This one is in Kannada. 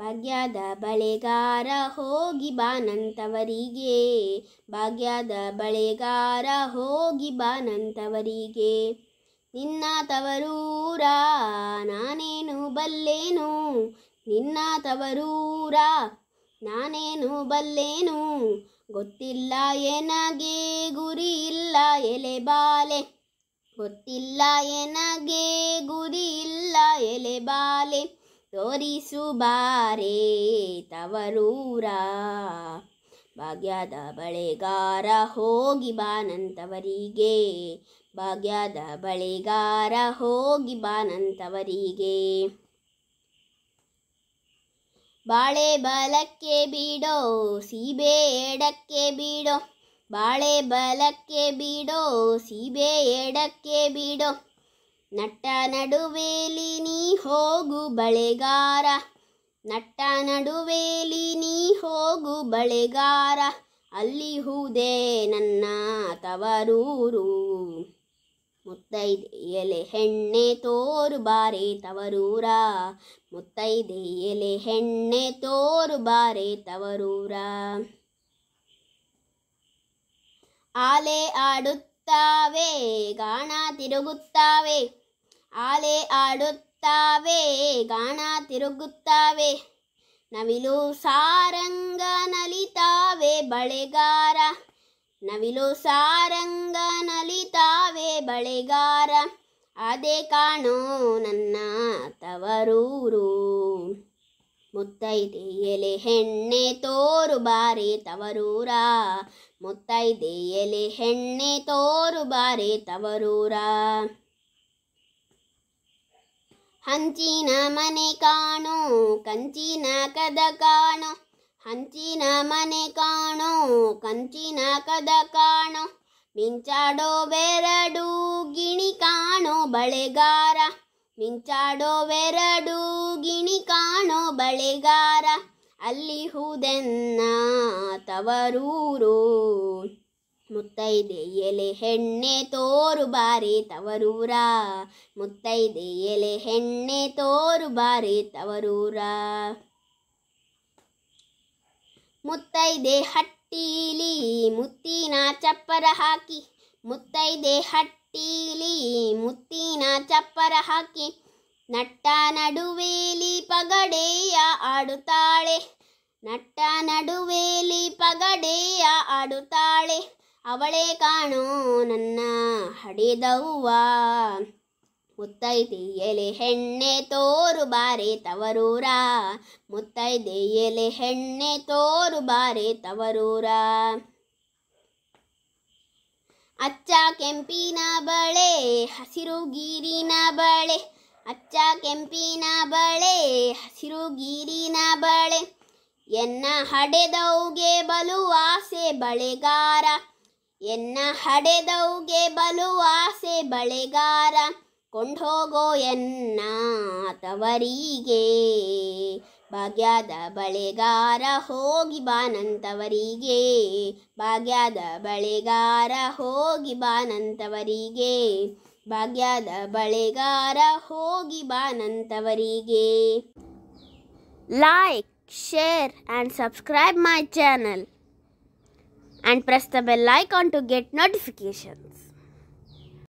ಭಾಗ್ಯದ ಬಳೆಗಾರ ಹೋಗಿ ಬಾನಂತವರಿಗೆ ಭಾಗ್ಯದ ಬಳೆಗಾರ ಹೋಗಿ ಬಾನಂತವರಿಗೆ ನಿನ್ನ ತವರೂರ ನಾನೇನು ಬಲ್ಲೇನು ನಿನ್ನ ತವರೂರ ನಾನೇನು ಬಲ್ಲೇನು ಗೊತ್ತಿಲ್ಲ ಎನಗೆ ಗುರಿ ಇಲ್ಲ ಎಲೆ ಬಾಲೆ ಗೊತ್ತಿಲ್ಲ ಎನಗೆ ಗುರಿ ಇಲ್ಲ ಎಲೆ ಬಾಲೆ ತೋರಿಸು ಬಾರೇ ತವರೂರ ಭಾಗ್ಯದ ಬಳೆಗಾರ ಹೋಗಿ ಬಾನಂತವರಿಗೆ ಭಾಗ್ಯದ ಬಳೆಗಾರ ಹೋಗಿ ಬಾನಂತವರಿಗೆ ಬಾಳೆ ಬಲಕ್ಕೆ ಬಿಡೋ ಸೀಬೆ ಎಡಕ್ಕೆ ಬಿಡೋ ಬಾಳೆ ಬಲಕ್ಕೆ ಬಿಡೋ ಸೀಬೆ ಎಡಕ್ಕೆ ಬಿಡೋ ನಟ್ಟ ನಡುವೇಲಿ ನೀ ಹೋಗು ಬಳೆಗಾರ ನಟ್ಟ ನಡುವೇಲಿ ನೀ ಹೋಗು ಬಳೆಗಾರ ಅಲ್ಲಿ ಹೂದೇ ನನ್ನ ತವರೂರು ಮುತ್ತೈದೆಯಲೆ ಹೆಣ್ಣೆ ತೋರು ಬಾರೆ ತವರೂರ ಮುತ್ತೈದೆಯಲೆ ಹೆಣ್ಣೆ ತೋರು ಬಾರೆ ತವರೂರ ಆಲೆ ಆಡುತ್ತಾವೆ ಗಾಣ ತಿರುಗುತ್ತಾವೆ ಆಲೆ ಆಡುತ್ತಾವೆ ಗಾಣ ತಿರುಗುತ್ತಾವೆ ನವಿಲು ಸಾರಂಗ ನಲಿತಾವೆ ಬಳೆಗಾರ ನವಿಲು ಸಾರಂಗ ನಲಿತಾವೆ ಬಳೆಗಾರ ಅದೇ ಕಾಣೋ ನನ್ನ ತವರೂರು ಮುತ್ತೈದೆಯಲೆ ಹೆಣ್ಣೆ ತೋರು ಬಾರಿ ತವರೂರ ಮುತ್ತೈದೆಯಲೆ ಹೆಣ್ಣೆ ತೋರು ಬಾರೆ ತವರೂರ ಹಂಚಿನ ಮನೆ ಕಾಣು ಕಂಚಿನ ಕದ ಕಾಣೋ ಹಂಚಿನ ಮನೆ ಕಾಣು ಕಂಚಿನ ಕದ ಕಾಣೋ ಮಿಂಚಾಡೋ ಬೆರಡು ಗಿಣಿ ಕಾಣೋ ಬಳೆಗಾರ ಮಿಂಚಾಡೋ ಬೆರಡು ಗಿಣಿ ಕಾಣೋ ಬಳೆಗಾರ ಅಲ್ಲಿ ಹುದೆನ್ನ ತವರೂರು ಮುತ್ತೈದೆ ಎಲೆ ಹೆಣ್ಣೆ ತೋರು ಬಾರಿ ತವರೂರ ಮುತ್ತೈದೆ ಎಲೆ ಹೆಣ್ಣೆ ತೋರು ಬಾರಿ ತವರೂರ ಮುತ್ತೈದೆ ಹಟ್ಟೀಲಿ ಮುತ್ತಿನ ಚಪ್ಪರ ಹಾಕಿ ಮುತ್ತೈದೆ ಹಟ್ಟೀಲಿ ಮುತ್ತಿನ ಚಪ್ಪರ ಹಾಕಿ ನಟ್ಟ ನಡುವೇಲಿ ಪಗಡೆಯ ಆಡುತ್ತಾಳೆ ನಟ್ಟ ನಡುವೇಲಿ ಪಗಡೆಯ ಆಡುತ್ತಾಳೆ ಅವಳೇ ಕಾಣೋ ನನ್ನ ಹಡಿದವ್ವ ಮುತ್ತೈದೆಯಲೆ ಹೆಣ್ಣೆ ತೋರು ಬಾರೆ ತವರೂರ ಮುತ್ತೈದೆಯಲೆ ಹೆಣ್ಣೆ ತೋರು ಬಾರೆ ತವರೂರ ಅಚ್ಚ ಕೆಂಪಿನ ಬಳೆ ಹಸಿರು ಗೀರಿನ ಬಳೆ ಅಚ್ಚ ಕೆಂಪಿನ ಬಳೆ ಹಸಿರು ಗೀರಿನ ಬಳೆ ಎನ್ನ ಹಡೆದವ್ಗೆ ಬಲು ಆಸೆ ಬಳೆಗಾರ ಎನ್ನ ಹಡೆದವುಗೆ ಬಲುವಾಸೆ ಬಳೆಗಾರ ಕೊಂಡೋಗೋ ಎನ್ನ ತವರಿಗೆ ಭಾಗ್ಯದ ಬಳೆಗಾರ ಹೋಗಿ ಬಾನಂತವರಿಗೆ ಭಾಗ್ಯದ ಬಳೆಗಾರ ಹೋಗಿ ಬಾನಂತವರಿಗೆ ಭಾಗ್ಯದ ಬಳೆಗಾರ ಹೋಗಿ ಬಾನಂತವರಿಗೆ like share and subscribe my channel and press the bell icon to get notifications.